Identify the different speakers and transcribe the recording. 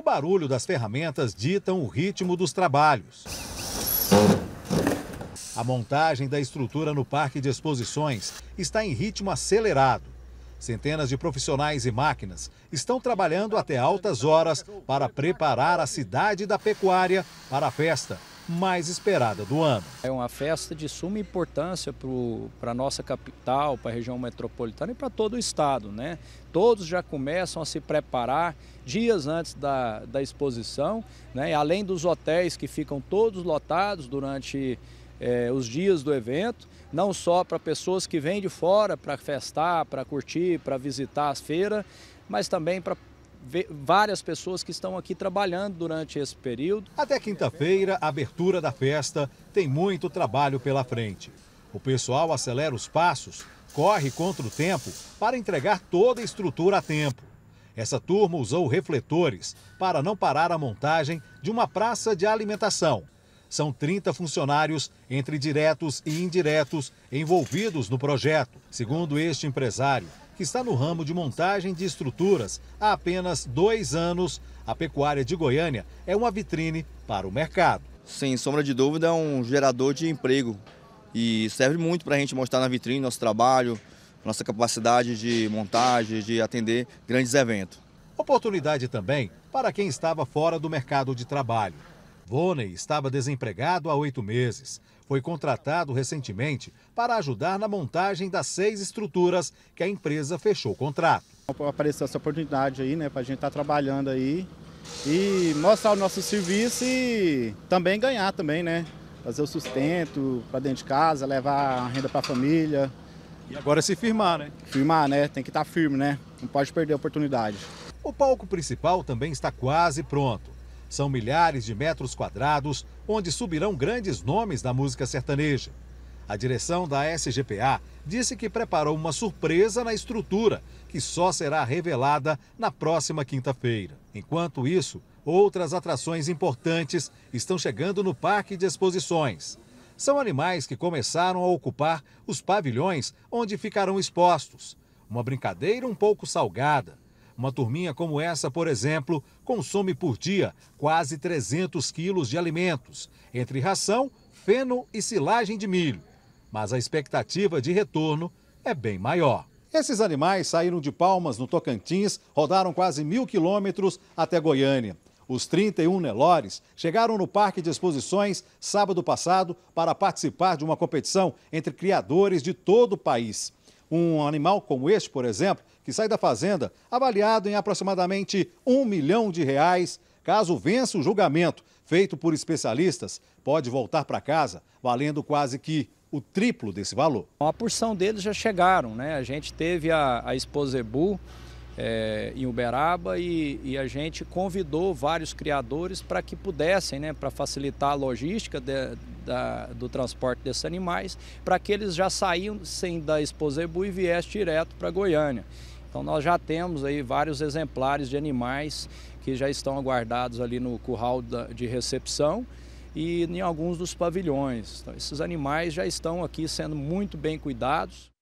Speaker 1: o barulho das ferramentas ditam o ritmo dos trabalhos. A montagem da estrutura no Parque de Exposições está em ritmo acelerado. Centenas de profissionais e máquinas estão trabalhando até altas horas
Speaker 2: para preparar a cidade da pecuária para a festa, mais esperada do ano. É uma festa de suma importância para a nossa capital, para a região metropolitana e para todo o estado. Né? Todos já começam a se preparar dias antes da, da exposição, né? além dos hotéis que ficam todos lotados durante é, os dias do evento, não só para pessoas que vêm de fora para festar, para curtir, para visitar as feiras, mas também para várias pessoas que estão aqui trabalhando durante esse período. Até quinta-feira, abertura da festa, tem
Speaker 1: muito trabalho pela frente. O pessoal acelera os passos, corre contra o tempo para entregar toda a estrutura a tempo. Essa turma usou refletores para não parar a montagem de uma praça de alimentação. São 30 funcionários, entre diretos e indiretos, envolvidos no projeto. Segundo este empresário, que está no ramo de montagem de estruturas há apenas dois anos, a pecuária de Goiânia é uma vitrine para o mercado. Sem sombra de dúvida, é um gerador de emprego e serve muito para a gente mostrar na vitrine nosso trabalho, nossa capacidade de montagem, de atender grandes eventos. Oportunidade também para quem estava fora do mercado de trabalho. Voney estava desempregado há oito meses. Foi contratado recentemente para ajudar na montagem das seis estruturas que a empresa fechou o contrato. Apareceu essa oportunidade aí, né, para a gente estar tá trabalhando aí e mostrar o nosso serviço e também ganhar também, né? Fazer o sustento para dentro de casa, levar a renda para a família. E agora é se firmar, né? Firmar, né? Tem que estar tá firme, né? Não pode perder a oportunidade. O palco principal também está quase pronto. São milhares de metros quadrados onde subirão grandes nomes da música sertaneja. A direção da SGPA disse que preparou uma surpresa na estrutura, que só será revelada na próxima quinta-feira. Enquanto isso, outras atrações importantes estão chegando no Parque de Exposições. São animais que começaram a ocupar os pavilhões onde ficarão expostos. Uma brincadeira um pouco salgada uma turminha como essa, por exemplo, consome por dia quase 300 quilos de alimentos, entre ração, feno e silagem de milho. Mas a expectativa de retorno é bem maior. Esses animais saíram de Palmas, no Tocantins, rodaram quase mil quilômetros até Goiânia. Os 31 Nelores chegaram no Parque de Exposições sábado passado para participar de uma competição entre criadores de todo o país. Um animal como este, por exemplo, que sai da fazenda, avaliado em aproximadamente um milhão de reais, caso vença o julgamento feito por especialistas, pode voltar para casa
Speaker 2: valendo quase que o triplo desse valor. Uma porção deles já chegaram, né? A gente teve a, a Exposebu, é, em Uberaba e, e, a gente convidou vários criadores para que pudessem, né, para facilitar a logística de, da, do transporte desses animais, para que eles já saíssem da Exposebu e viessem direto para Goiânia. Então nós já temos aí vários exemplares de animais que já estão aguardados ali no curral da, de recepção e em alguns dos pavilhões. Então, esses animais já estão aqui sendo muito bem cuidados.